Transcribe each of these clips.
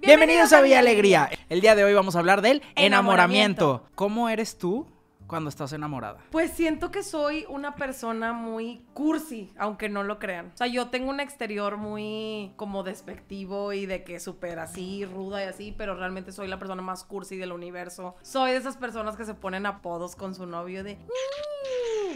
Bienvenidos, a Vía Alegría. El día de hoy vamos a hablar del enamoramiento. ¿Cómo eres tú cuando estás enamorada? Pues siento que soy una persona muy cursi, aunque no lo crean. O sea, yo tengo un exterior muy como despectivo y de que súper así, ruda y así, pero realmente soy la persona más cursi del universo. Soy de esas personas que se ponen apodos con su novio de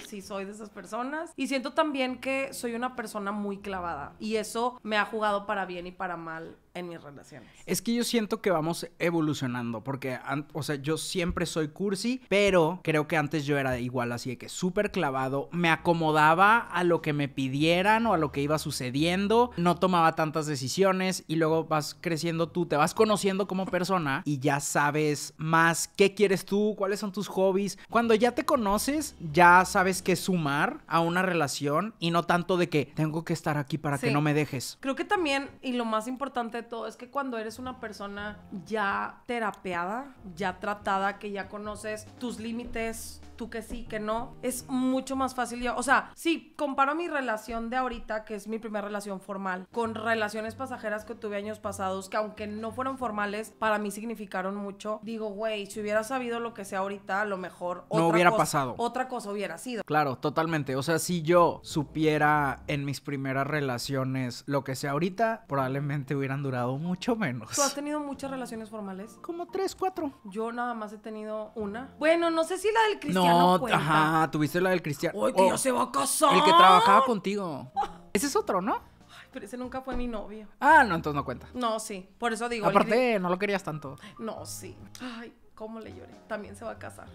Si soy de esas personas. Y siento también que soy una persona muy clavada. Y eso me ha jugado para bien y para mal en mis relaciones. Es que yo siento que vamos evolucionando, porque, o sea, yo siempre soy cursi, pero creo que antes yo era igual, así de que súper clavado, me acomodaba a lo que me pidieran o a lo que iba sucediendo, no tomaba tantas decisiones y luego vas creciendo tú, te vas conociendo como persona y ya sabes más qué quieres tú, cuáles son tus hobbies. Cuando ya te conoces, ya sabes qué sumar a una relación y no tanto de que tengo que estar aquí para que no me dejes. Creo que también, y lo más importante todo es que cuando eres una persona ya terapeada, ya tratada, que ya conoces tus límites, tú que sí, que no, es mucho más fácil. O sea, sí, comparo mi relación de ahorita, que es mi primera relación formal, con relaciones pasajeras que tuve años pasados, que aunque no fueron formales, para mí significaron mucho. Digo, güey, si hubiera sabido lo que sea ahorita, a lo mejor... Otra hubiera cosa, pasado. Otra cosa hubiera sido. Claro, totalmente. O sea, si yo supiera en mis primeras relaciones lo que sea ahorita, probablemente hubieran durado mucho menos. ¿Tú has tenido muchas relaciones formales? Como tres, cuatro. Yo nada más he tenido una. Bueno, no sé si la del Cristiano no, ajá, tuviste la del cristiano. Uy, que ya oh, se va a casar. El que trabajaba contigo. Ese es otro, ¿no? Ay, pero ese nunca fue mi novio. Ah, no, entonces no cuenta. No, sí. Por eso digo. Aparte, no lo querías tanto. No, sí. Ay, cómo le lloré. También se va a casar.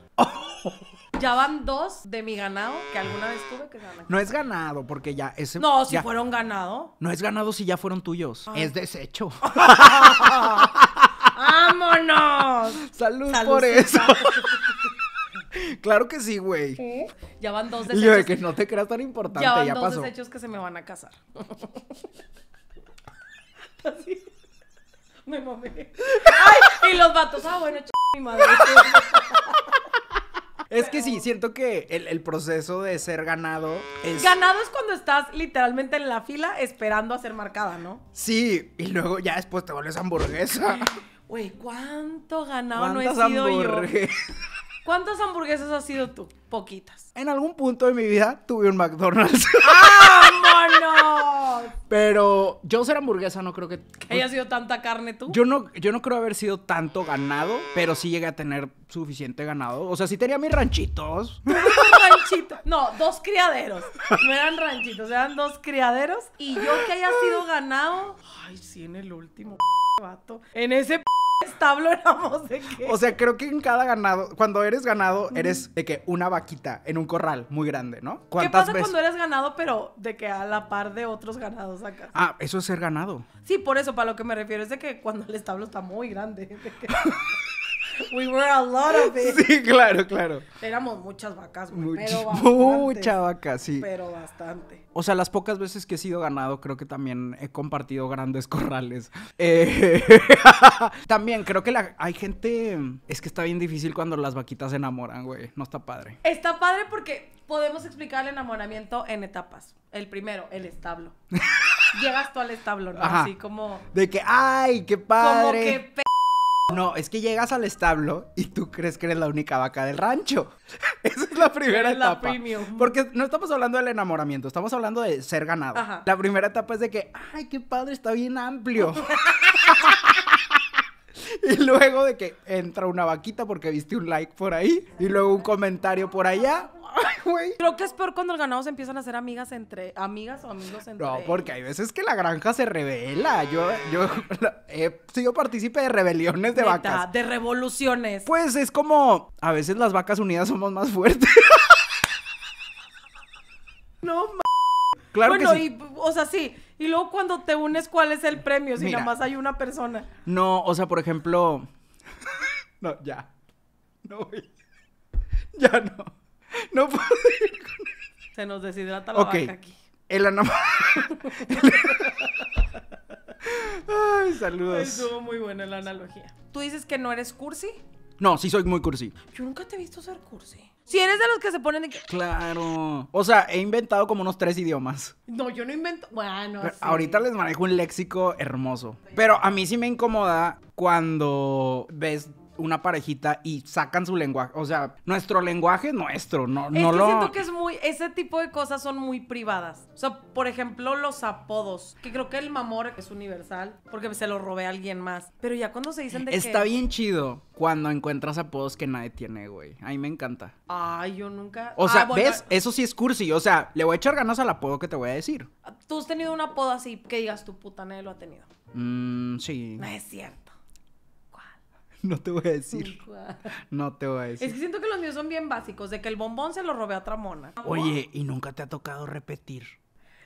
Ya van dos de mi ganado que alguna vez tuve que se van a No es ganado, porque ya ese. No, si fueron ganado. No es ganado si ya fueron tuyos. Es desecho. ¡Vámonos! Salud, Salud por eso. Claro que sí, güey. Ya van dos desechos. Yo de que no te creas tan importante, ya, van ya dos desechos que se me van a casar. Así. Me mamé. ¡Ay! Y los vatos. Ah, bueno, ch mi madre. Es que sí, siento que el, el, proceso de ser ganado es... Ganado es cuando estás literalmente en la fila esperando a ser marcada, ¿no? Sí, y luego ya después te vuelves hamburguesa. Güey, ¿cuánto ganado no he sido yo? ¿Cuántas hamburguesas has sido tú? poquitas. En algún punto de mi vida tuve un McDonald's. Pero yo ser hamburguesa no creo que. ¿Haya sido tanta carne tú? Yo no, yo no creo haber sido tanto ganado, pero sí llegué a tener suficiente ganado. O sea, sí tenía mis ranchitos. No, dos criaderos. No eran ranchitos, eran dos criaderos. Y yo que haya sido ganado. Ay, sí, en el último vato. En ese establo éramos de qué. O sea, creo que en cada ganado, cuando eres ganado, eres de que una vaca vaquita en un corral muy grande, ¿no? ¿Qué pasa cuando eres ganado, pero de que a la par de otros ganados acá? Ah, eso es ser ganado. Sí, por eso, para lo que me refiero es de que cuando el establo está muy grande. We were a lot of it. Sí, claro, claro. Éramos muchas vacas, güey. pero mucha vaca, sí. Pero bastante. O sea, las pocas veces que he sido ganado, creo que también he compartido grandes corrales. Eh, también creo que hay gente. Es que está bien difícil cuando las vaquitas se enamoran, güey. No está padre. Está padre porque podemos explicar el enamoramiento en etapas. El primero, el establo. Llegas tú al establo, ¿no? Así como. De que, ¡ay, qué padre! Como que no, es que llegas al establo y tú crees que eres la única vaca del rancho. Esa es la primera etapa. Porque no estamos hablando del enamoramiento, estamos hablando de ser ganado. La primera etapa es de que, ay, qué padre, está bien amplio. Y luego de que entra una vaquita porque viste un like por ahí y luego un comentario por allá. Ay, Creo que es peor cuando los ganados empiezan a ser amigas entre amigas o amigos entre No, porque hay veces que la granja se revela. Yo yo he sido partícipe de rebeliones de vacas, de revoluciones. Pues es como a veces las vacas unidas somos más fuertes. no Claro bueno, que sí. y, o sea, sí, y luego cuando te unes, ¿cuál es el premio? Si nada más hay una persona. No, o sea, por ejemplo. no, ya. No, voy. Ya no. No puedo ir con Se nos deshidrata la vaca aquí. El enamorado. Ay, saludos. Estuvo muy buena la analogía. ¿Tú dices que no eres cursi? No, sí soy muy cursi. Yo nunca te he visto ser cursi. Si eres de los que se ponen Claro. O sea, he inventado como unos tres idiomas. No, yo no invento... Bueno, Ahorita les manejo un léxico hermoso. Pero a mí sí me incomoda cuando ves una parejita y sacan su lenguaje. O sea, nuestro lenguaje es nuestro, no, es no Siento que es muy, ese tipo de cosas son muy privadas. O sea, por ejemplo, los apodos, que creo que el mamor es universal, porque se lo robé a alguien más. Pero ya cuando se dicen de Está bien chido cuando encuentras apodos que nadie tiene, güey. A mí me encanta. Ay, yo nunca... O ah, sea, ¿ves? Eso sí es cursi. O sea, le voy a echar ganas al apodo que te voy a decir. Tú has tenido un apodo así que digas tu puta, nadie lo ha tenido. Mmm, sí. No es cierto. no te voy a decir. No te voy a decir. Es que siento que los míos son bien básicos, de que el bombón se lo robé a otra mona. Oye, ¿y nunca te ha tocado repetir?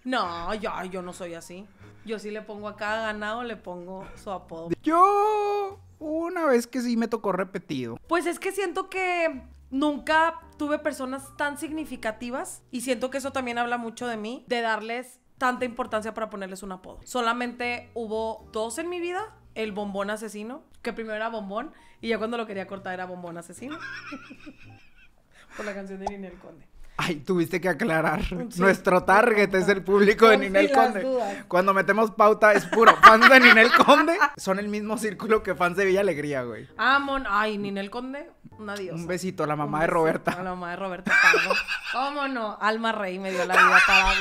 No, yo, yo no soy así. Yo sí le pongo a cada ganado, le pongo su apodo. Yo una vez que sí me tocó repetido. Pues es que siento que nunca tuve personas tan significativas y siento que eso también habla mucho de mí, de darles tanta importancia para ponerles un apodo. Solamente hubo dos en mi vida, el bombón asesino que primero era bombón y ya cuando lo quería cortar era bombón asesino. Por la canción de Ninel Conde. Ay, tuviste que aclarar. Nuestro target es el público de Ninel Conde. Cuando metemos pauta es puro fans de Ninel Conde. Son el mismo círculo que fans de Villa Alegría, güey. Amon, ay, Ninel Conde, una diosa. Un besito a la mamá de Roberta. A la mamá de Roberta ¿Cómo no? Alma Rey me dio la vida para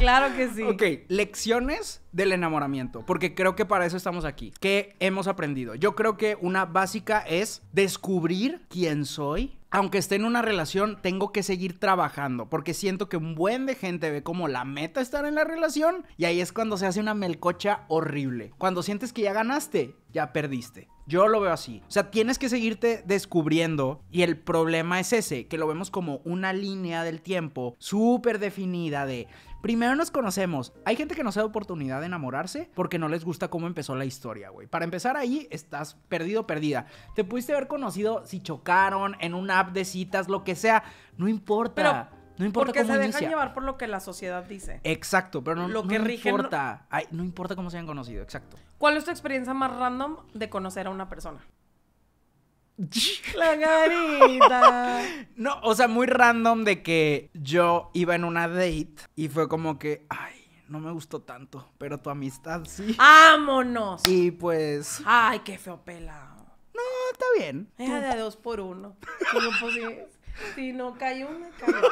Claro que sí. Ok, lecciones del enamoramiento, porque creo que para eso estamos aquí. ¿Qué hemos aprendido? Yo creo que una básica es descubrir quién soy, aunque esté en una relación, tengo que seguir trabajando, porque siento que un buen de gente ve como la meta estar en la relación y ahí es cuando se hace una melcocha horrible. Cuando sientes que ya ganaste, ya perdiste. Yo lo veo así. O sea, tienes que seguirte descubriendo y el problema es ese, que lo vemos como una línea del tiempo súper definida de... Primero nos conocemos. Hay gente que no se da oportunidad de enamorarse porque no les gusta cómo empezó la historia, güey. Para empezar ahí, estás perdido, perdida. Te pudiste haber conocido si chocaron, en un app de citas, lo que sea. No importa. Pero... No importa Porque se dejan llevar por lo que la sociedad dice. Exacto, pero no, lo que importa. no importa cómo se hayan conocido, exacto. ¿Cuál es tu experiencia más random de conocer a una persona? La garita. no, o sea, muy random de que yo iba en una date y fue como que, ay, no me gustó tanto, pero tu amistad sí. ¡Vámonos! Y pues. ¡Ay, qué feo pela! No, está bien. Era de dos por uno. Como, pues, si no cayó una, cabeza.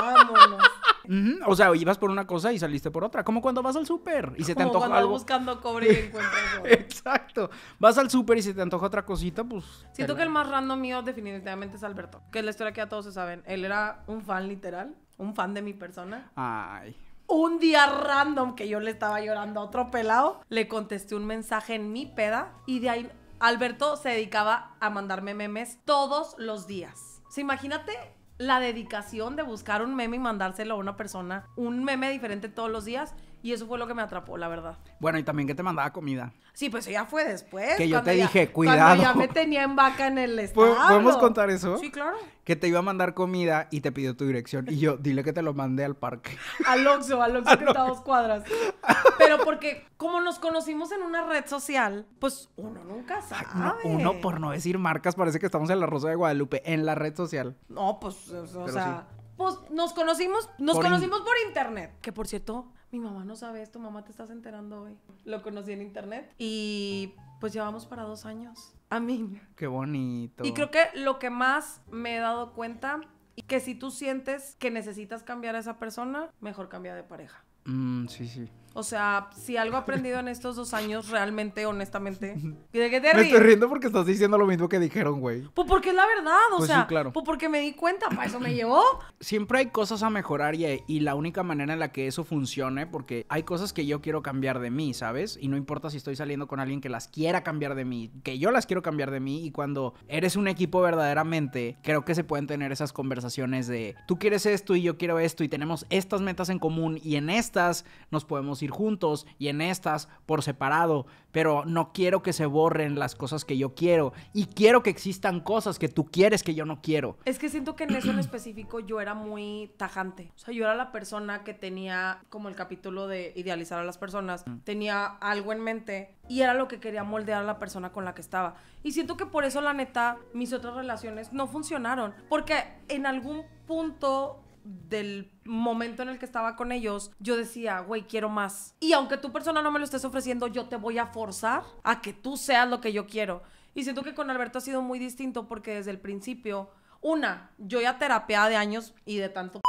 Vámonos. O sea, ibas por una cosa y saliste por otra. Como cuando vas al súper y se te antoja cuando algo. buscando cobre y encuentras cobre. Exacto. Vas al súper y se te antoja otra cosita, pues. Siento que el más random mío definitivamente es Alberto. Que es la historia que ya todos se saben. Él era un fan literal. Un fan de mi persona. Ay. Un día random que yo le estaba llorando a otro pelado, le contesté un mensaje en mi peda y de ahí Alberto se dedicaba a mandarme memes todos los días imagínate la dedicación de buscar un meme y mandárselo a una persona, un meme diferente todos los días y eso fue lo que me atrapó, la verdad. Bueno, y también que te mandaba comida. Sí, pues ya fue después. Que yo te dije, cuidado. Cuando ya me tenía en vaca en el estado ¿Podemos contar eso? Sí, claro. Que te iba a mandar comida y te pidió tu dirección. Y yo, dile que te lo mandé al parque. Al Oxxo, al que está a dos cuadras. Pero porque como nos conocimos en una red social, pues uno nunca sabe. uno, por no decir marcas, parece que estamos en la Rosa de Guadalupe, en la red social. No, pues, o, sea... Pues nos conocimos, nos conocimos por internet. Que por cierto, mi mamá no sabe esto, mamá te estás enterando hoy. Lo conocí en internet y pues llevamos para dos años. A mí. Qué bonito. Y creo que lo que más me he dado cuenta es que si tú sientes que necesitas cambiar a esa persona, mejor cambia de pareja. Mm, sí, sí. O sea, si algo he aprendido en estos dos años, realmente, honestamente. ¿De qué te ríes? Me estoy riendo porque estás diciendo lo mismo que dijeron, güey. Pues porque es la verdad, o pues sea. Sí, claro. Pues porque me di cuenta, para eso me llevó. Siempre hay cosas a mejorar y, y la única manera en la que eso funcione, porque hay cosas que yo quiero cambiar de mí, ¿sabes? Y no importa si estoy saliendo con alguien que las quiera cambiar de mí, que yo las quiero cambiar de mí. Y cuando eres un equipo verdaderamente, creo que se pueden tener esas conversaciones de tú quieres esto y yo quiero esto y tenemos estas metas en común y en estas nos podemos ir juntos y en estas por separado, pero no quiero que se borren las cosas que yo quiero y quiero que existan cosas que tú quieres que yo no quiero. Es que siento que en eso en específico yo era muy tajante. O sea, yo era la persona que tenía como el capítulo de idealizar a las personas, tenía algo en mente y era lo que quería moldear a la persona con la que estaba. Y siento que por eso la neta mis otras relaciones no funcionaron, porque en algún punto del momento en el que estaba con ellos, yo decía, güey, quiero más. Y aunque tu persona no me lo estés ofreciendo, yo te voy a forzar a que tú seas lo que yo quiero. Y siento que con Alberto ha sido muy distinto porque desde el principio, una, yo ya terapia de años y de tanto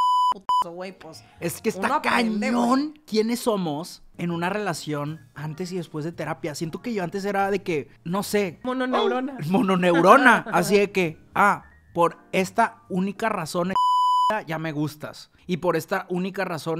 güey, pues. Es que está cañón quiénes somos en una relación antes y después de terapia. Siento que yo antes era de que, no sé. Mononeurona. mononeurona. así de que, ah, por esta única razón ya me gustas. Y por esta única razón,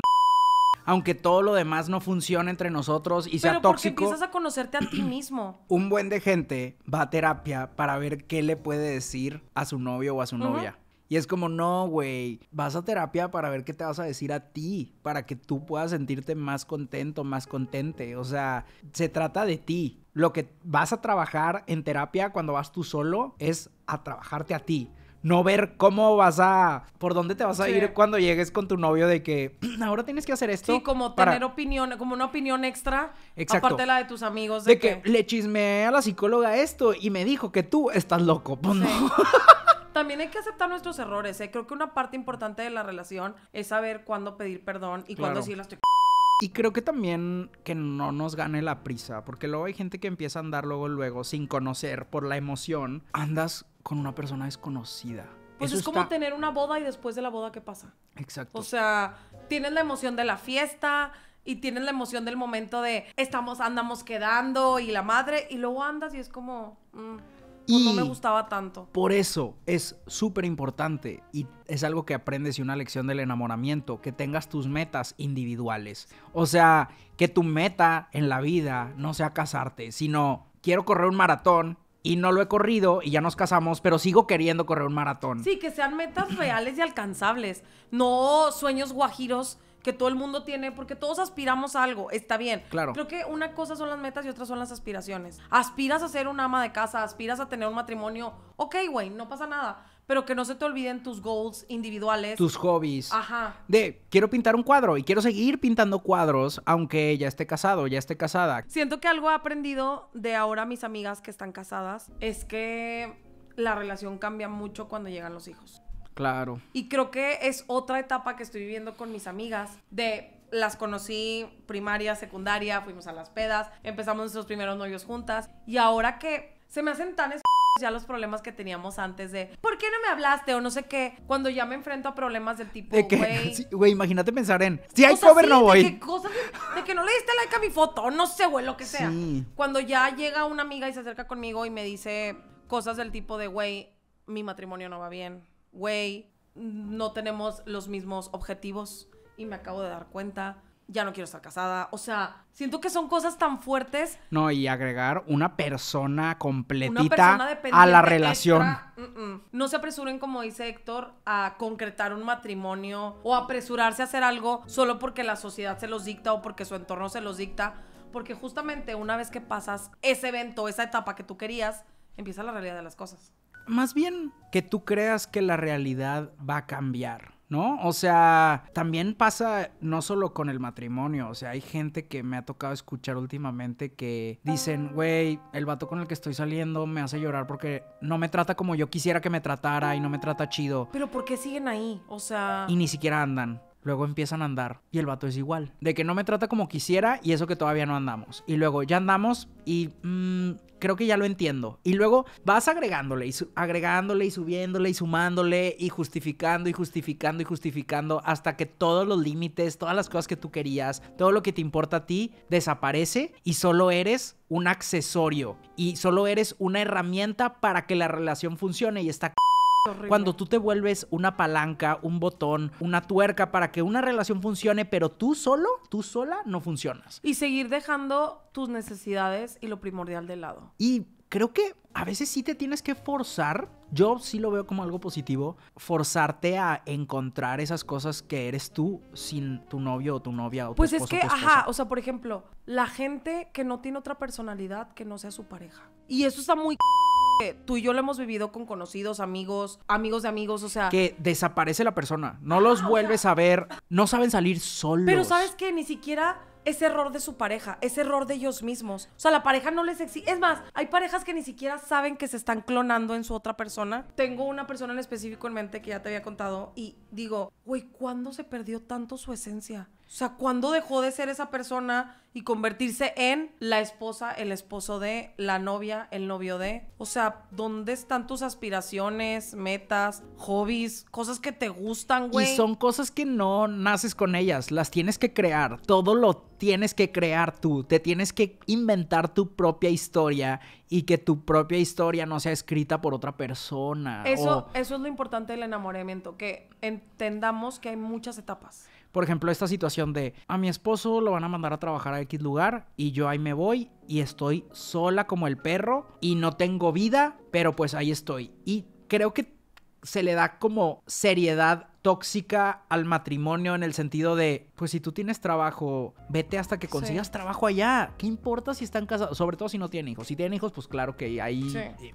aunque todo lo demás no funcione entre nosotros y sea Pero porque tóxico. empiezas a conocerte a ti mismo. Un buen de gente va a terapia para ver qué le puede decir a su novio o a su novia. Y es como, no, güey, vas a terapia para ver qué te vas a decir a ti, para que tú puedas sentirte más contento, más contente. O sea, se trata de ti. Lo que vas a trabajar en terapia cuando vas tú solo es a trabajarte a ti no ver cómo vas a, por dónde te vas a ir cuando llegues con tu novio de que mm, ahora tienes que hacer esto. Sí, como tener opinión, como una opinión extra, Exacto. aparte de la de tus amigos. De, que... le chismeé a la psicóloga esto y me dijo que tú estás loco. Pues También hay que aceptar nuestros errores, ¿eh? Creo que una parte importante de la relación es saber cuándo pedir perdón y cuándo decir estoy y creo que también que no nos gane la prisa, porque luego hay gente que empieza a andar luego, luego, sin conocer por la emoción, andas con una persona desconocida. Pues Eso es como tener una boda y después de la boda, ¿qué pasa? Exacto. O sea, tienes la emoción de la fiesta y tienes la emoción del momento de estamos, andamos quedando y la madre, y luego andas y es como... Mm y pues, no me gustaba tanto. Por eso es súper importante y es algo que aprendes y una lección del enamoramiento, que tengas tus metas individuales. O sea, que tu meta en la vida no sea casarte, sino quiero correr un maratón y no lo he corrido y ya nos casamos, pero sigo queriendo correr un maratón. Sí, que sean metas reales y alcanzables, no sueños guajiros que todo el mundo tiene, porque todos aspiramos a algo, está bien. Claro. Creo que una cosa son las metas y otra son las aspiraciones. Aspiras a ser una ama de casa, aspiras a tener un matrimonio, ok, güey, no pasa nada. Pero que no se te olviden tus goals individuales. Tus hobbies. Ajá. De, quiero pintar un cuadro y quiero seguir pintando cuadros, aunque ya esté casado, ya esté casada. Siento que algo he aprendido de ahora mis amigas que están casadas es que la relación cambia mucho cuando llegan los hijos. Claro. Y creo que es otra etapa que estoy viviendo con mis amigas de las conocí primaria, secundaria, fuimos a las pedas, empezamos nuestros primeros novios juntas y ahora que se me hacen tan ya los problemas que teníamos antes de ¿por qué no me hablaste? o no sé qué, cuando ya me enfrento a problemas del tipo, güey. güey, imagínate pensar en si hay cover no voy. De que, no le diste like a mi foto, no sé, güey, lo que sea. Cuando ya llega una amiga y se acerca conmigo y me dice cosas del tipo de, güey, mi matrimonio no va bien güey, no tenemos los mismos objetivos y me acabo de dar cuenta, ya no quiero estar casada. O sea, siento que son cosas tan fuertes. No, y agregar una persona completita a la relación. Mm, mm. No se apresuren, como dice Héctor, a concretar un matrimonio o apresurarse a hacer algo solo porque la sociedad se los dicta o porque su entorno se los dicta. Porque justamente una vez que pasas ese evento, esa etapa que tú querías, empieza la realidad de las cosas más bien que tú creas que la realidad va a cambiar. ¿no? O sea, también pasa no solo con el matrimonio, o sea, hay gente que me ha tocado escuchar últimamente que dicen, güey, el vato con el que estoy saliendo me hace llorar porque no me trata como yo quisiera que me tratara y no me trata chido. Pero ¿por qué siguen ahí? O sea... Y ni siquiera andan. Luego empiezan a andar y el vato es igual. De que no me trata como quisiera y eso que todavía no andamos. Y luego ya andamos y mm, creo que ya lo entiendo. Y luego vas agregándole y agregándole y subiéndole y sumándole y justificando y justificando y justificando hasta que todos los límites, todas las cosas que tú querías, todo lo que te importa a ti desaparece y solo eres un accesorio y solo eres una herramienta para que la relación funcione y está cuando tú te vuelves una palanca, un botón, una tuerca para que una relación funcione, pero tú solo, tú sola no funcionas. Y seguir dejando tus necesidades y lo primordial de lado. Y creo que a veces sí te tienes que forzar. Yo sí lo veo como algo positivo, forzarte a encontrar esas cosas que eres tú sin tu novio o tu novia o tu Pues es que, ajá, o sea, por ejemplo, la gente que no tiene otra personalidad que no sea su pareja. Y eso está muy tú y yo lo hemos vivido con conocidos, amigos, amigos de amigos, o sea. Que desaparece la persona, no los ah, vuelves a ver, no saben salir solos. Pero sabes que ni siquiera es error de su pareja, es error de ellos mismos. O sea, la pareja no les exige. Es más, hay parejas que ni siquiera saben que se están clonando en su otra persona. Tengo una persona en específico en mente que ya te había contado y digo, güey, ¿cuándo se perdió tanto su esencia? O sea, ¿cuándo dejó de ser esa persona y convertirse en la esposa, el esposo de, la novia, el novio de? O sea, ¿dónde están tus aspiraciones, metas, hobbies, cosas que te gustan, güey? Y son cosas que no naces con ellas, las tienes que crear. Todo lo tienes que crear tú, te tienes que inventar tu propia historia y que tu propia historia no sea escrita por otra persona. Eso, eso es lo importante del enamoramiento, que entendamos que hay muchas etapas. Por ejemplo, esta situación de a mi esposo lo van a mandar a trabajar a X lugar y yo ahí me voy y estoy sola como el perro y no tengo vida, pero pues ahí estoy. Y creo que se le da como seriedad tóxica al matrimonio en el sentido de, pues si tú tienes trabajo, vete hasta que consigas trabajo allá. ¿Qué importa si están casados? Sobre todo si no tienen hijos. Si tienen hijos, pues claro que ahí...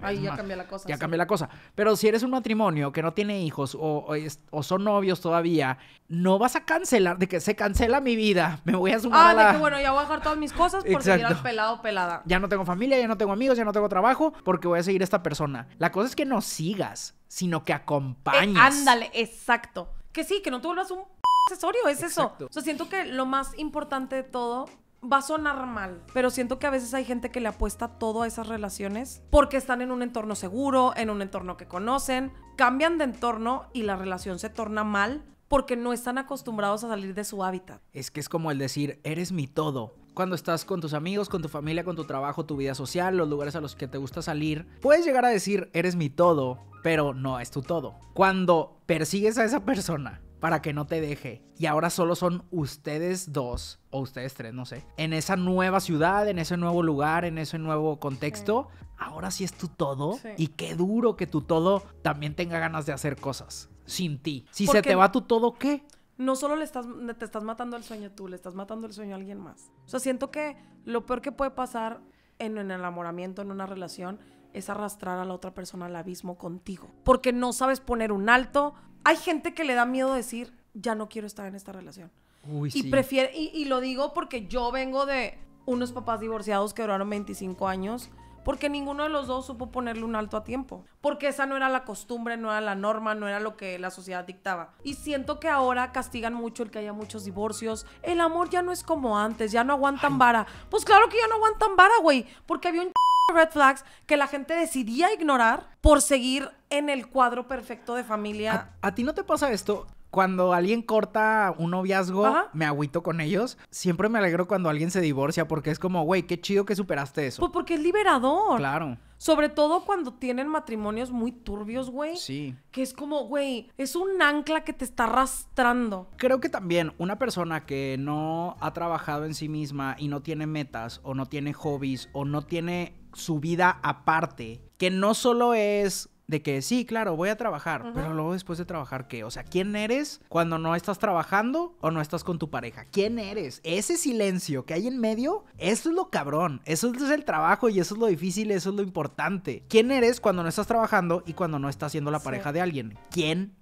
ahí ya cambia la cosa. Ya cambia la cosa. Pero si eres un matrimonio que no tiene hijos o, son novios todavía, no vas a cancelar, de que se cancela mi vida, me voy a sumar ah, a la... de que bueno, ya voy a dejar todas mis cosas por seguir pelado pelada. Ya no tengo familia, ya no tengo amigos, ya no tengo trabajo, porque voy a seguir a esta persona. La cosa es que no sigas sino que eh, acompañes. ándale, exacto. Que sí, que no te vuelvas un accesorio, es eso. O sea, siento que lo más importante de todo va a sonar mal, pero siento que a veces hay gente que le apuesta todo a esas relaciones porque están en un entorno seguro, en un entorno que conocen, cambian de entorno y la relación se torna mal porque no están acostumbrados a salir de su hábitat. Es que es como el decir, eres mi todo, cuando estás con tus amigos, con tu familia, con tu trabajo, tu vida social, los lugares a los que te gusta salir, puedes llegar a decir, eres mi todo, pero no es tu todo. Cuando persigues a esa persona para que no te deje. Y ahora solo son ustedes dos, o ustedes tres, no sé. En esa nueva ciudad, en ese nuevo lugar, en ese nuevo contexto, ahora sí es tu todo. Y qué duro que tu todo también tenga ganas de hacer cosas sin ti. Si se te va tu todo, ¿qué? no solo le estás, te estás matando el sueño tú, le estás matando el sueño a alguien más. O sea, siento que lo peor que puede pasar en un enamoramiento, en una relación, es arrastrar a la otra persona al abismo contigo. Porque no sabes poner un alto. Hay gente que le da miedo decir, ya no quiero estar en esta relación. y prefiere, y, y lo digo porque yo vengo de unos papás divorciados que duraron 25 años porque ninguno de los dos supo ponerle un alto a tiempo, porque esa no era la costumbre, no era la norma, no era lo que la sociedad dictaba. Y siento que ahora castigan mucho el que haya muchos divorcios, el amor ya no es como antes, ya no aguantan vara. Pues claro que ya no aguantan vara, güey, porque había un red flags que la gente decidía ignorar por seguir en el cuadro perfecto de familia. a ti no te pasa esto? cuando alguien corta un noviazgo, me agüito con ellos. Siempre me alegro cuando alguien se divorcia porque es como, güey, qué chido que superaste eso. Pues porque es liberador. Claro. Sobre todo cuando tienen matrimonios muy turbios, güey. Sí. Que es como, güey, es un ancla que te está arrastrando. Creo que también una persona que no ha trabajado en sí misma y no tiene metas o no tiene hobbies o no tiene su vida aparte, que no solo es de que sí, claro, voy a trabajar, pero luego después de trabajar, ¿qué? O sea, ¿quién eres cuando no estás trabajando o no estás con tu pareja? ¿Quién eres? Ese silencio que hay en medio, eso es lo cabrón, eso es el trabajo y eso es lo difícil, eso es lo importante. ¿Quién eres cuando no estás trabajando y cuando no estás siendo la pareja de alguien? ¿Quién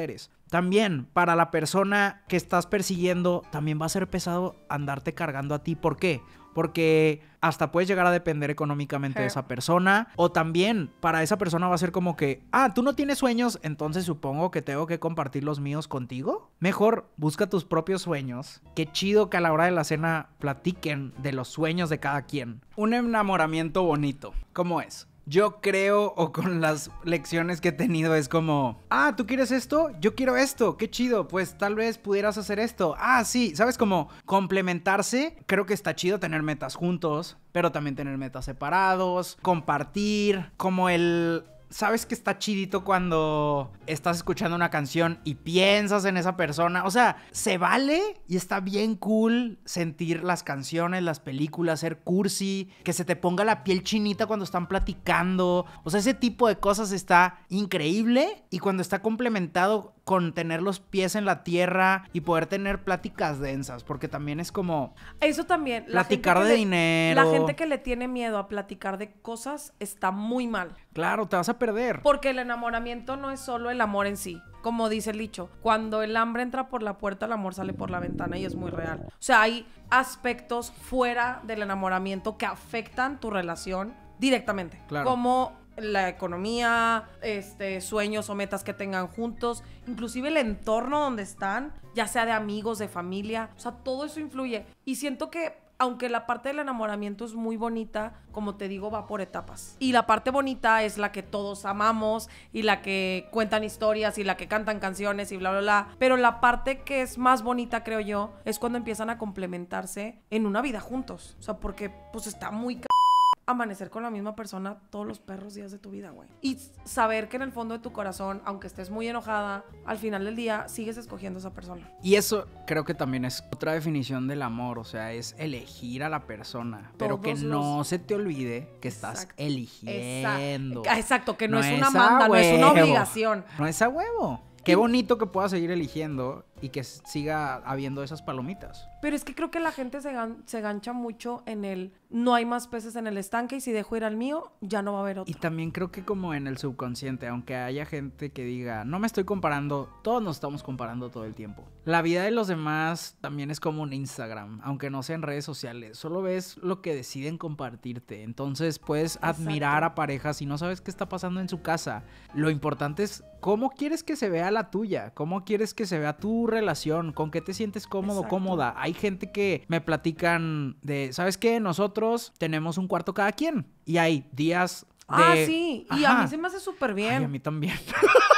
eres? También para la persona que estás persiguiendo, también va a ser pesado andarte cargando a ti. ¿Por qué? porque hasta puedes llegar a depender económicamente de esa persona. O también para esa persona va a ser como que, ah, tú no tienes sueños, entonces supongo que tengo que compartir los míos contigo. Mejor busca tus propios sueños. Qué chido que a la hora de la cena platiquen de los sueños de cada quien. Un enamoramiento bonito. ¿Cómo es? yo creo o con las lecciones que he tenido es como, ah, ¿tú quieres esto? Yo quiero esto, qué chido, pues tal vez pudieras hacer esto. Ah, sí, ¿sabes? Como complementarse, creo que está chido tener metas juntos, pero también tener metas separados, compartir, como el sabes que está chidito cuando estás escuchando una canción y piensas en esa persona. O sea, se vale y está bien cool sentir las canciones, las películas, ser cursi, que se te ponga la piel chinita cuando están platicando. O sea, ese tipo de cosas está increíble y cuando está complementado con tener los pies en la tierra y poder tener pláticas densas, porque también es como... Eso también. Platicar de dinero. La gente que le tiene miedo a platicar de cosas está muy mal. Claro, te vas a perder. Porque el enamoramiento no es solo el amor en sí. Como dice el dicho, cuando el hambre entra por la puerta, el amor sale por la ventana y es muy real. O sea, hay aspectos fuera del enamoramiento que afectan tu relación directamente. Claro. Como la economía, este, sueños o metas que tengan juntos, inclusive el entorno donde están, ya sea de amigos, de familia, o sea, todo eso influye. Y siento que aunque la parte del enamoramiento es muy bonita, como te digo, va por etapas. Y la parte bonita es la que todos amamos y la que cuentan historias y la que cantan canciones y bla, bla, bla. Pero la parte que es más bonita, creo yo, es cuando empiezan a complementarse en una vida juntos. O sea, porque pues está muy amanecer con la misma persona todos los perros días de tu vida, güey. Y saber que en el fondo de tu corazón, aunque estés muy enojada, al final del día sigues escogiendo a esa persona. Y eso creo que también es otra definición del amor, o sea, es elegir a la persona, pero que no se te olvide que estás eligiendo. Exacto, que no es una manda, no es una obligación. No es a huevo. Qué bonito que puedas seguir eligiendo y que siga habiendo esas palomitas. Pero es que creo que la gente se, gancha mucho en el no hay más peces en el estanque y si dejo ir al mío, ya no va a haber otro. Y también creo que como en el subconsciente, aunque haya gente que diga, no me estoy comparando, todos nos estamos comparando todo el tiempo. La vida de los demás también es como un Instagram, aunque no sea en redes sociales, solo ves lo que deciden compartirte. Entonces puedes admirar a parejas y no sabes qué está pasando en su casa. Lo importante es cómo quieres que se vea la tuya, cómo quieres que se vea tu relación, con qué te sientes cómodo, cómoda. Hay gente que me platican de, ¿sabes qué? Nosotros tenemos un cuarto cada quien y hay días Ah, sí. Y a mí se me hace súper bien. a mí también.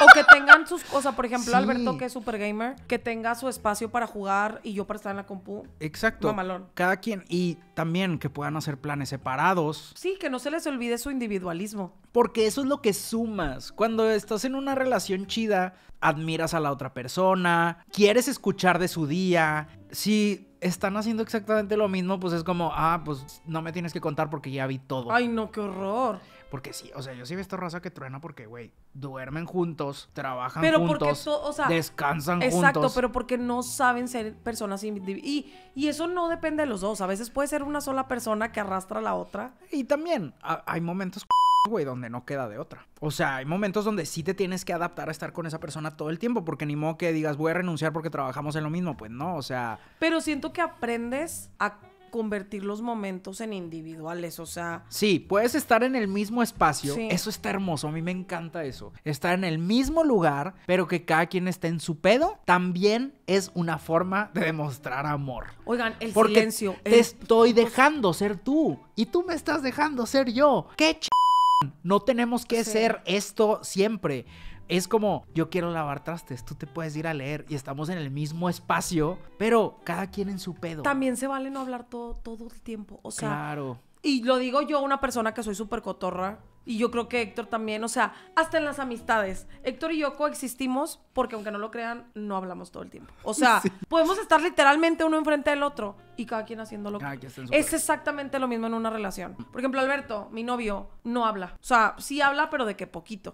O que tengan sus cosas. Por ejemplo, Alberto, que es super gamer, que tenga su espacio para jugar y yo para estar en la compu. Exacto. Mamalón. Cada quien. Y también que puedan hacer planes separados. Sí, que no se les olvide su individualismo. Porque eso es lo que sumas. Cuando estás en una relación chida, admiras a la otra persona, quieres escuchar de su día. Si están haciendo exactamente lo mismo, pues es como, ah, pues no me tienes que contar porque ya vi todo. Ay, no, qué horror. Porque sí, o sea, yo sí he visto raza que truena porque, güey, duermen juntos, trabajan juntos, descansan juntos. Exacto, pero porque no saben ser personas individuales. Y, eso no depende de los dos. A veces puede ser una sola persona que arrastra a la otra. Y también hay momentos güey, donde no queda de otra. O sea, hay momentos donde sí te tienes que adaptar a estar con esa persona todo el tiempo, porque ni modo que digas voy a renunciar porque trabajamos en lo mismo, pues no, o sea. Pero siento que aprendes a convertir los momentos en individuales, o sea... Sí, puedes estar en el mismo espacio, eso está hermoso, a mí me encanta eso. Estar en el mismo lugar, pero que cada quien esté en su pedo, también es una forma de demostrar amor. Oigan, el silencio... Te estoy dejando ser tú y tú me estás dejando ser yo. ¿Qué ch... No tenemos que ser esto siempre. Es como, yo quiero lavar trastes, tú te puedes ir a leer y estamos en el mismo espacio, pero cada quien en su pedo. También se vale no hablar todo, todo el tiempo, o sea... Claro. Y lo digo yo, una persona que soy súper cotorra, y yo creo que Héctor también, o sea, hasta en las amistades. Héctor y yo coexistimos porque aunque no lo crean, no hablamos todo el tiempo. O sea, podemos estar literalmente uno enfrente del otro y cada quien haciendo lo que... Es exactamente lo mismo en una relación. Mm. Por ejemplo, Alberto, mi novio, no habla. O sea, sí habla, pero de que poquito.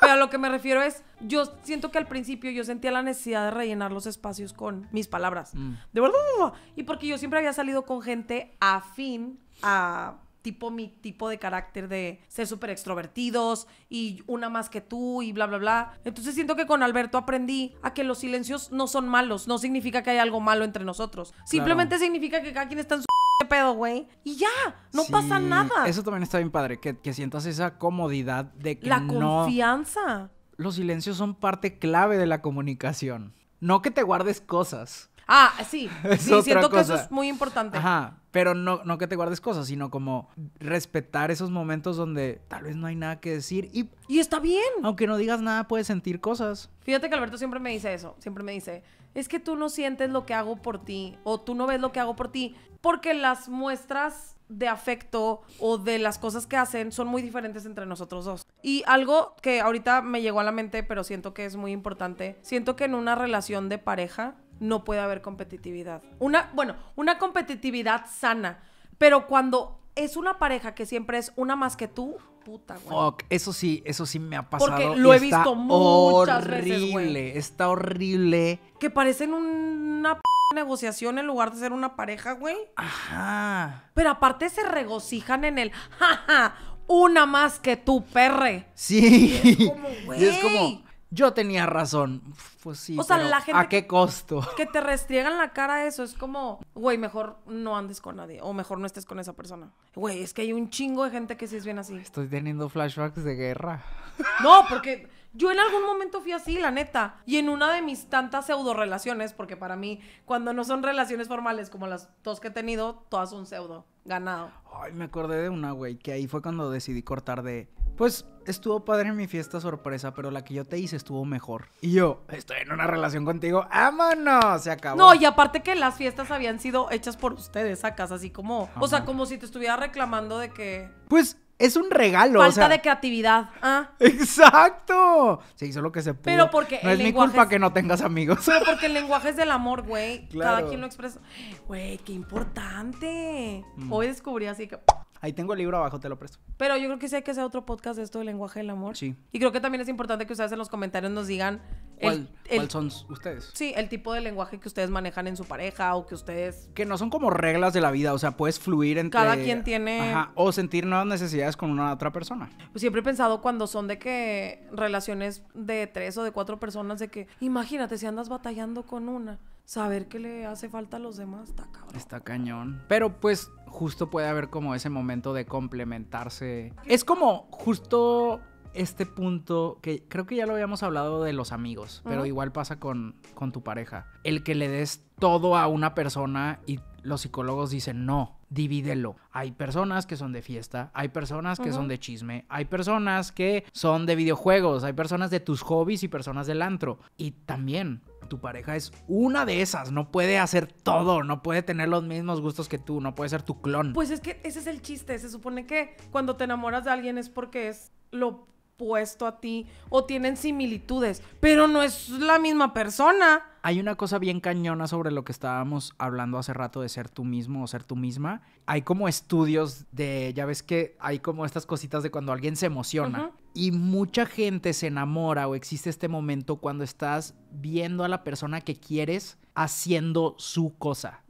Pero a lo que me refiero es, yo siento que al principio yo sentía la necesidad de rellenar los espacios con mis palabras. Mm. De verdad. Y porque yo siempre había salido con gente afín a tipo mi tipo de carácter de ser súper extrovertidos y una más que tú y bla, bla, bla. Entonces siento que con Alberto aprendí a que los silencios no son malos, no significa que hay algo malo entre nosotros. Simplemente significa que cada quien está en su pedo, güey. Y ya, no pasa nada. Eso también está bien padre, que, que sientas esa comodidad de que... La confianza. Los silencios son parte clave de la comunicación. No que te guardes cosas. Ah, sí. sí, siento que eso es muy importante. Ajá. Pero no, no que te guardes cosas, sino como respetar esos momentos donde tal vez no hay nada que decir. Y, y está bien. Aunque no digas nada, puedes sentir cosas. Fíjate que Alberto siempre me dice eso. Siempre me dice, es que tú no sientes lo que hago por ti o tú no ves lo que hago por ti. Porque las muestras de afecto o de las cosas que hacen son muy diferentes entre nosotros dos. Y algo que ahorita me llegó a la mente, pero siento que es muy importante, siento que en una relación de pareja no puede haber competitividad. Una, bueno, una competitividad sana, pero cuando es una pareja que siempre es una más que tú, puta, güey. Fuck, eso sí, eso sí me ha pasado. Porque lo he visto muchas veces, güey. Está horrible. Que parecen una negociación en lugar de ser una pareja, güey. Ajá. Pero aparte se regocijan en el, jaja, ja, una más que tú, perre. Sí. Y es como, güey. Y es como yo tenía razón. Pues sí. O sea, la gente. ¿A qué costo? Que te restriegan la cara eso. Es como, güey, mejor no andes con nadie. O mejor no estés con esa persona. Güey, es que hay un chingo de gente que sí es bien así. Estoy teniendo flashbacks de guerra. No, porque yo en algún momento fui así, la neta. Y en una de mis tantas pseudo relaciones, porque para mí, cuando no son relaciones formales como las dos que he tenido, todas son pseudo, ganado. Ay, me acordé de una, güey, que ahí fue cuando decidí cortar de. Pues estuvo padre en mi fiesta sorpresa, pero la que yo te hice estuvo mejor. Y yo, estoy en una relación contigo, ¡vámonos! Se acabó. No, y aparte que las fiestas habían sido hechas por ustedes, casa así como. O sea, como si te estuviera reclamando de que. Pues es un regalo. Falta de creatividad. Ah. Exacto. Se hizo lo que se pudo. Pero porque no es mi culpa que no tengas amigos. Pero porque el lenguaje es del amor, güey. Cada quien lo expresa. Güey, qué importante. Mm. Hoy descubrí así que Ahí tengo el libro abajo, te lo presto. Pero yo creo que sí hay que hacer otro podcast de esto del lenguaje del amor. Sí. Y creo que también es importante que ustedes en los comentarios nos digan. ¿Cuál, el, ¿cuál son ustedes? Sí, el tipo de lenguaje que ustedes manejan en su pareja o que ustedes. Que no son como reglas de la vida, o sea, puedes fluir entre. Cada quien tiene. Ajá, o sentir nuevas necesidades con una otra persona. Pues siempre he pensado cuando son de que relaciones de tres o de cuatro personas, de que imagínate si andas batallando con una saber que le hace falta a los demás está cabrón. Está cañón. Pero pues justo puede haber como ese momento de complementarse. Es como justo este punto que creo que ya lo habíamos hablado de los amigos, pero igual pasa con, con tu pareja. El que le des todo a una persona y los psicólogos dicen no, divídelo. Hay personas que son de fiesta, hay personas que son de chisme, hay personas que son de videojuegos, hay personas de tus hobbies y personas del antro. Y también tu pareja es una de esas, no puede hacer todo, no puede tener los mismos gustos que tú, no puede ser tu clon. Pues es que ese es el chiste, se supone que cuando te enamoras de alguien es porque es lo opuesto a ti o tienen similitudes, pero no es la misma persona. Hay una cosa bien cañona sobre lo que estábamos hablando hace rato de ser tú mismo o ser tú misma. Hay como estudios de, ya ves que hay como estas cositas de cuando alguien se emociona. Y mucha gente se enamora o existe este momento cuando estás viendo a la persona que quieres haciendo su cosa.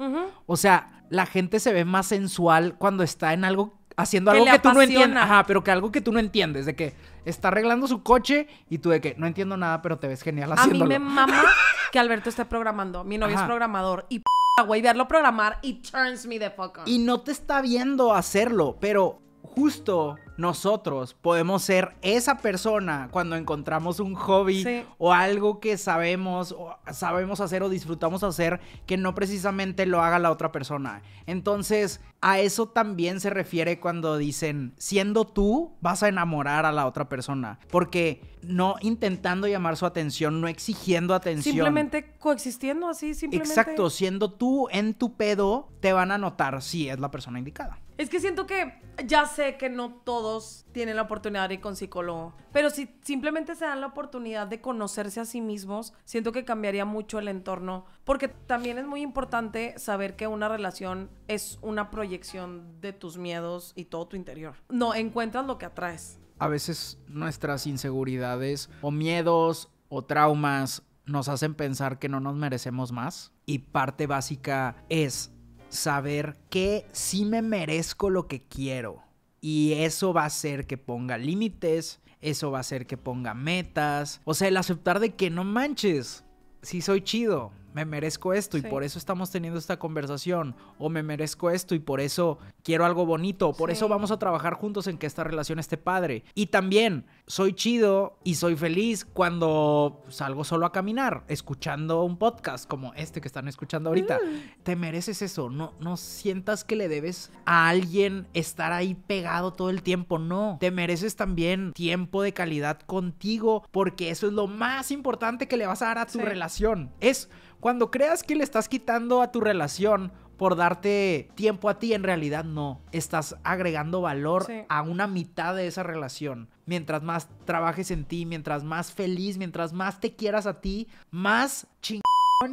O sea, la gente se ve más sensual cuando está en algo haciendo algo que tú no entiendes, ajá, pero que algo que tú no entiendes, de que está arreglando su coche y tú de que no entiendo nada, pero te ves genial haciéndolo. A mí me mama que Alberto esté programando. Mi novio es programador y güey, verlo programar y turns me the fuck on. Y no te está viendo hacerlo, pero justo nosotros podemos ser esa persona cuando encontramos un hobby o algo que sabemos o sabemos hacer o disfrutamos hacer que no precisamente lo haga la otra persona. Entonces, a eso también se refiere cuando dicen, siendo tú vas a enamorar a la otra persona, porque no intentando llamar su atención, no exigiendo atención. Simplemente coexistiendo así, simplemente. Exacto, siendo tú en tu pedo, te van a notar si es la persona indicada. Es que siento que ya sé que no todos tienen la oportunidad de ir con psicólogo, pero si simplemente se dan la oportunidad de conocerse a sí mismos, siento que cambiaría mucho el entorno, porque también es muy importante saber que una relación es una proyección de tus miedos y todo tu interior. No encuentras lo que atraes. A veces nuestras inseguridades o miedos o traumas nos hacen pensar que no nos merecemos más y parte básica es saber que sí me merezco lo que quiero. Y eso va a hacer que ponga límites, eso va a hacer que ponga metas. O sea, el aceptar de que no manches, sí soy chido, me merezco esto y por eso estamos teniendo esta conversación, o me merezco esto y por eso quiero algo bonito, por eso vamos a trabajar juntos en que esta relación esté padre. Y también soy chido y soy feliz cuando salgo solo a caminar, escuchando un podcast como este que están escuchando ahorita. Mm. Te mereces eso, no, no sientas que le debes a alguien estar ahí pegado todo el tiempo, no. Te mereces también tiempo de calidad contigo porque eso es lo más importante que le vas a dar a tu relación. Es cuando creas que le estás quitando a tu relación por darte tiempo a ti, en realidad no. Estás agregando valor a una mitad de esa relación mientras más trabajes en ti, mientras más feliz, mientras más te quieras a ti, más chingón,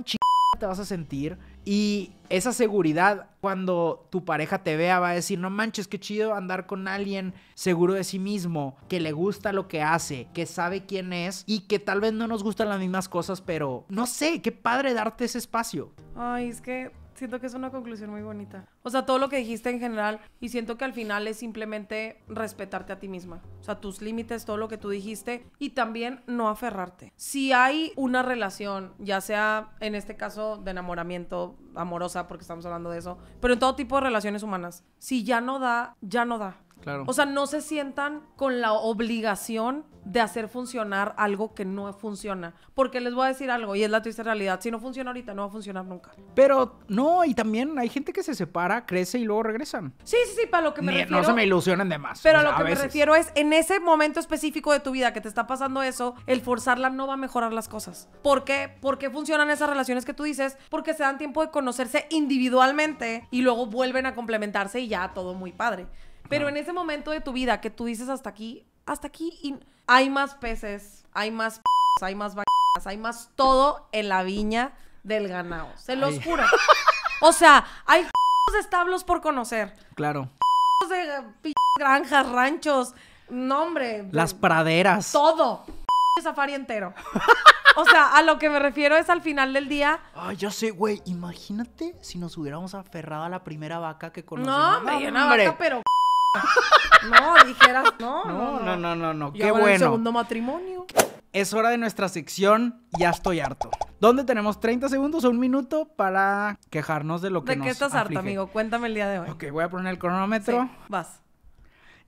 chingón te vas a sentir. Y esa seguridad, cuando tu pareja te vea, va a decir, no manches, qué chido andar con alguien seguro de sí mismo, que le gusta lo que hace, que sabe quién es y que tal vez no nos gustan las mismas cosas, pero no sé, qué padre darte ese espacio. Ay, es que Siento que es una conclusión muy bonita. O sea, todo lo que dijiste en general y siento que al final es simplemente respetarte a ti misma. O sea, tus límites, todo lo que tú dijiste y también no aferrarte. Si hay una relación, ya sea en este caso de enamoramiento, amorosa, porque estamos hablando de eso, pero en todo tipo de relaciones humanas, si ya no da, ya no da. O sea, no se sientan con la obligación de hacer funcionar algo que no funciona. Porque les voy a decir algo, y es la triste realidad. Si no funciona ahorita, no va a funcionar nunca. Pero no, y también hay gente que se separa, crece y luego regresan. Sí, sí, sí, para lo que me refiero. No se me ilusionen de más. Pero a lo que me refiero es, en ese momento específico de tu vida que te está pasando eso, el forzarla no va a mejorar las cosas. ¿Por qué? Porque funcionan esas relaciones que tú dices, porque se dan tiempo de conocerse individualmente y luego vuelven a complementarse y ya todo muy padre. Pero en ese momento de tu vida que tú dices hasta aquí, hasta aquí, y hay más peces, hay más hay más vacas, hay más todo en la viña del ganado. Se los juro. O sea, hay de establos por conocer. Claro. de granjas, ranchos, nombre. Las praderas. Todo. safari entero. O sea, a lo que me refiero es al final del día. Ay, ya sé, güey. Imagínate si nos hubiéramos aferrado a la primera vaca que conocimos. No, me vaca, pero no, dijeras, no. No, no, no, no, Qué bueno. segundo matrimonio. Es hora de nuestra sección Ya estoy harto. ¿Dónde tenemos 30 segundos o un minuto para quejarnos de lo que ¿De nos ¿De qué estás harto, amigo? Cuéntame el día de hoy. Ok, voy a poner el cronómetro. vas.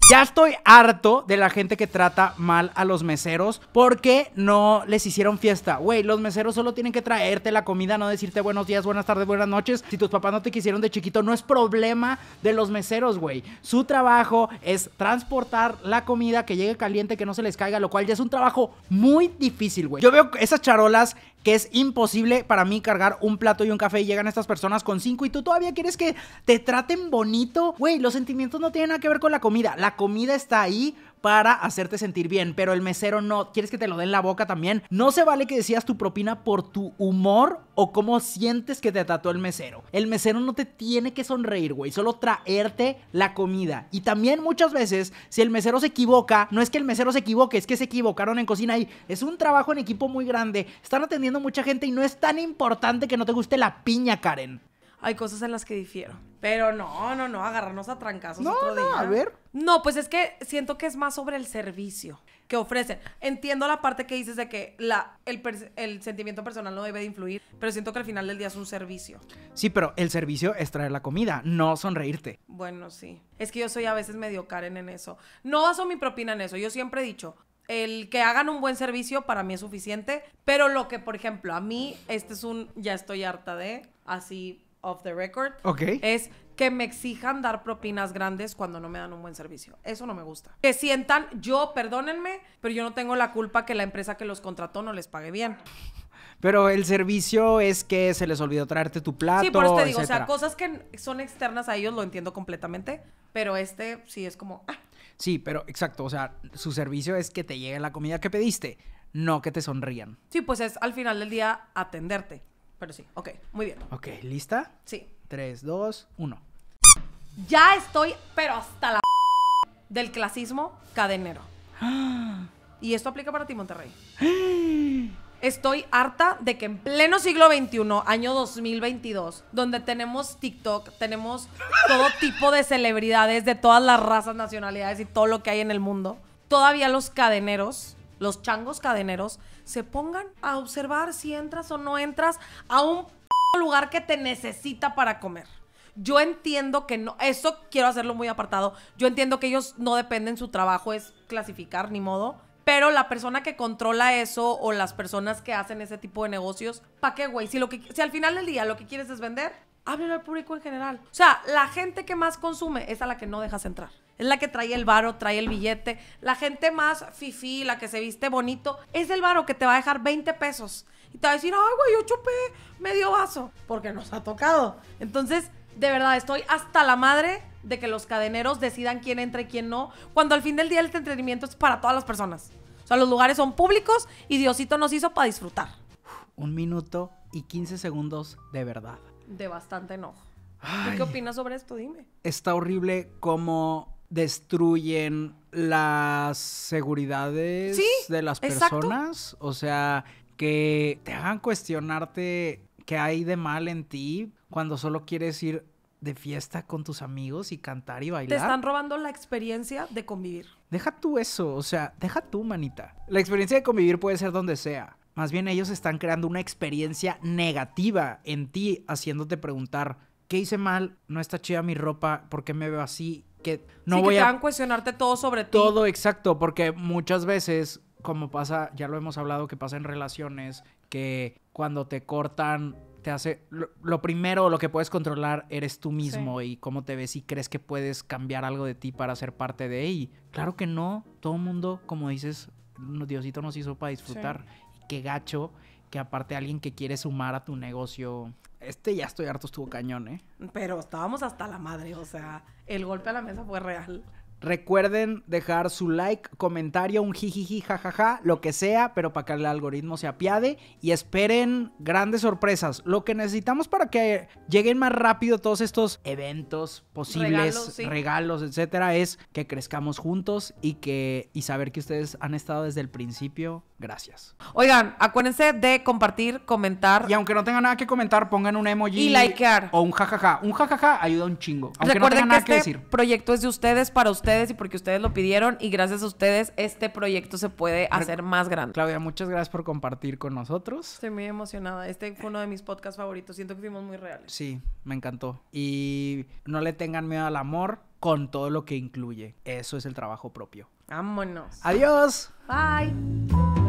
Ya estoy harto de la gente que trata mal a los meseros porque no les hicieron fiesta. Güey, los meseros solo tienen que traerte la comida, no decirte buenos días, buenas tardes, buenas noches. Si tus papás no te quisieron de chiquito, no es problema de los meseros, güey. Su trabajo es transportar la comida que llegue caliente, que no se les caiga, lo cual ya es un trabajo muy difícil, güey. Yo veo esas charolas que es imposible para mí cargar un plato y un café y llegan estas personas con cinco y tú todavía quieres que te traten bonito. Güey, los sentimientos no tienen nada que ver con la comida. La comida está ahí para hacerte sentir bien, pero el mesero no, quieres que te lo den la boca también. No se vale que decías tu propina por tu humor o cómo sientes que te trató el mesero. El mesero no te tiene que sonreír, güey, solo traerte la comida. Y también muchas veces, si el mesero se equivoca, no es que el mesero se equivoque, es que se equivocaron en cocina y es un trabajo en equipo muy grande. Están atendiendo mucha gente y no es tan importante que no te guste la piña, Karen hay cosas en las que difiero. Pero no, no, no, agarrarnos a trancazos no, otro día. No, a ver. No, pues es que siento que es más sobre el servicio que ofrecen. Entiendo la parte que dices de que la, el, sentimiento personal no debe de influir, pero siento que al final del día es un servicio. Sí, pero el servicio es traer la comida, no sonreírte. Bueno, sí. Es que yo soy a veces medio Karen en eso. No baso mi propina en eso. Yo siempre he dicho, el que hagan un buen servicio para mí es suficiente, pero lo que, por ejemplo, a mí, este es un, ya estoy harta de, así Of the record, es que me exijan dar propinas grandes cuando no me dan un buen servicio. Eso no me gusta. Que sientan, yo, perdónenme, pero yo no tengo la culpa que la empresa que los contrató no les pague bien. Pero el servicio es que se les olvidó traerte tu plato. Sí, por eso te digo, o sea, cosas que son externas a ellos lo entiendo completamente, pero este sí es como. Ah. Sí, pero exacto, o sea, su servicio es que te llegue la comida que pediste, no que te sonrían. Sí, pues es al final del día atenderte. Pero sí, ok, muy bien. Ok, ¿lista? Sí. Tres, dos, uno. Ya estoy, pero hasta la del clasismo cadenero. Y esto aplica para ti, Monterrey. Estoy harta de que en pleno siglo XXI, año 2022, donde tenemos TikTok, tenemos todo tipo de celebridades de todas las razas, nacionalidades y todo lo que hay en el mundo, todavía los cadeneros, los changos cadeneros, se pongan a observar si entras o no entras a un lugar que te necesita para comer. Yo entiendo que no, eso quiero hacerlo muy apartado. Yo entiendo que ellos no dependen, su trabajo es clasificar, ni modo. Pero la persona que controla eso o las personas que hacen ese tipo de negocios, ¿pa' qué, güey? Si, lo si al final del día lo que quieres es vender, háblelo al público en general. O sea, la gente que más consume es a la que no dejas entrar es la que trae el varo, trae el billete. La gente más fifí, la que se viste bonito, es el varo que te va a dejar 20 pesos. Y te va a decir, ay, güey, yo chupé medio vaso. Porque nos ha tocado. Entonces, de verdad, estoy hasta la madre de que los cadeneros decidan quién entra y quién no. Cuando al fin del día el entretenimiento es para todas las personas. O sea, los lugares son públicos y Diosito nos hizo para disfrutar. Un minuto y 15 segundos de verdad. De bastante enojo. qué opinas sobre esto? Dime. Está horrible como destruyen las seguridades de las personas. O sea, que te hagan cuestionarte qué hay de mal en ti cuando solo quieres ir de fiesta con tus amigos y cantar y bailar. Te están robando la experiencia de convivir. Deja tú eso, o sea, deja tú, manita. La experiencia de convivir puede ser donde sea. Más bien ellos están creando una experiencia negativa en ti, haciéndote preguntar, ¿qué hice mal? No está chida mi ropa, ¿por qué me veo así? que no voy a... cuestionarte todo sobre ti. Todo, exacto, porque muchas veces, como pasa, ya lo hemos hablado, que pasa en relaciones, que cuando te cortan, te hace... Lo, primero, lo que puedes controlar eres tú mismo y cómo te ves y crees que puedes cambiar algo de ti para ser parte de él. Claro que no, todo mundo, como dices, Diosito nos hizo para disfrutar. qué gacho que aparte alguien que quiere sumar a tu negocio este ya estoy harto, estuvo cañón, ¿eh? Pero estábamos hasta la madre, o sea, el golpe a la mesa fue real. Recuerden dejar su like, comentario, un jijiji, jajaja, lo que sea, pero para que el algoritmo se apiade y esperen grandes sorpresas. Lo que necesitamos para que lleguen más rápido todos estos eventos posibles, regalos, etcétera, es que crezcamos juntos y que y saber que ustedes han estado desde el principio. Gracias. Oigan, acuérdense de compartir, comentar. Y aunque no tengan nada que comentar, pongan un emoji. Y likear. O un jajaja. Un jajaja ayuda un chingo. Aunque Recuerden no tengan nada que, este que decir. proyecto es de ustedes para ustedes y porque ustedes lo pidieron y gracias a ustedes este proyecto se puede hacer más grande. Claudia, muchas gracias por compartir con nosotros. Estoy muy emocionada. Este fue uno de mis podcasts favoritos. Siento que fuimos muy reales. Sí, me encantó. Y no le tengan miedo al amor con todo lo que incluye. Eso es el trabajo propio. Vámonos. Adiós. Bye.